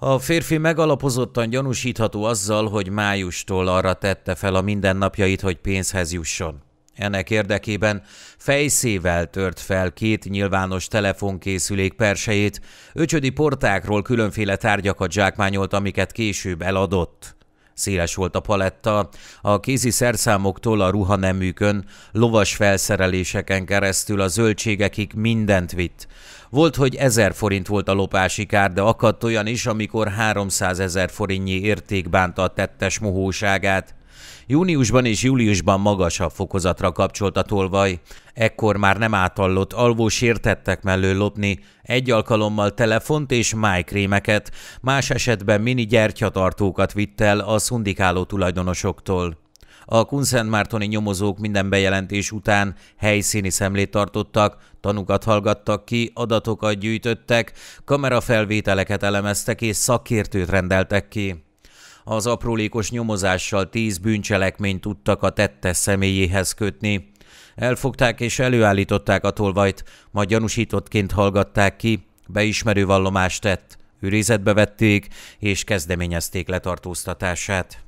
A férfi megalapozottan gyanúsítható azzal, hogy májustól arra tette fel a mindennapjait, hogy pénzhez jusson. Ennek érdekében fejszével tört fel két nyilvános telefonkészülék persejét, öcsödi portákról különféle tárgyakat zsákmányolt, amiket később eladott. Széles volt a paletta, a kézi szerszámoktól a ruhaneműkön, lovas felszereléseken keresztül a zöldségekig mindent vitt. Volt, hogy ezer forint volt a lopási kár, de akadt olyan is, amikor 300 ezer forintnyi érték bánta a tettes mohóságát. Júniusban és júliusban magasabb fokozatra kapcsolt a tolvaj. Ekkor már nem átallott alvó sértettek mellől lopni, egy alkalommal telefont és májkrémeket, más esetben mini gyertyatartókat vitt el a szundikáló tulajdonosoktól. A Kunszentmártoni nyomozók minden bejelentés után helyszíni szemlét tartottak, tanukat hallgattak ki, adatokat gyűjtöttek, kamerafelvételeket elemeztek és szakértőt rendeltek ki. Az aprólékos nyomozással tíz bűncselekményt tudtak a tette személyéhez kötni. Elfogták és előállították a tolvajt, majd gyanúsítottként hallgatták ki, beismerő vallomást tett, őrizetbe vették és kezdeményezték letartóztatását.